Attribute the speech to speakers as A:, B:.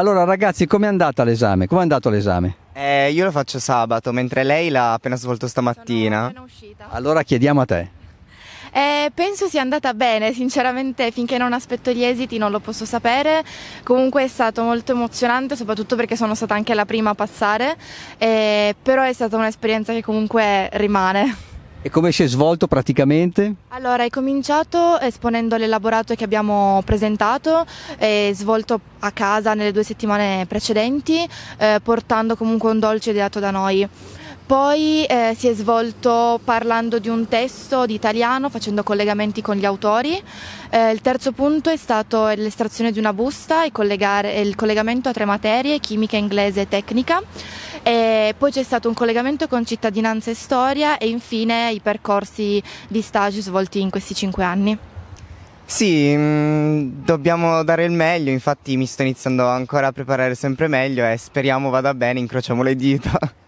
A: Allora ragazzi, com'è andata l'esame?
B: Com'è andato l'esame? Eh, io lo faccio sabato, mentre lei l'ha appena svolto stamattina. Sono appena uscita. Allora chiediamo a te.
C: Eh, penso sia andata bene, sinceramente finché non aspetto gli esiti non lo posso sapere, comunque è stato molto emozionante soprattutto perché sono stata anche la prima a passare, eh, però è stata un'esperienza che comunque rimane.
A: E come si è svolto praticamente?
C: Allora, è cominciato esponendo l'elaborato che abbiamo presentato, eh, svolto a casa nelle due settimane precedenti, eh, portando comunque un dolce ideato da noi. Poi eh, si è svolto parlando di un testo di italiano, facendo collegamenti con gli autori. Eh, il terzo punto è stato l'estrazione di una busta e il collegamento a tre materie, chimica, inglese e tecnica. E poi c'è stato un collegamento con cittadinanza e storia e infine i percorsi di stage svolti in questi cinque anni.
D: Sì, mh, mm, dobbiamo dare il meglio, infatti mi sto iniziando ancora a preparare sempre meglio e speriamo vada bene, incrociamo le dita.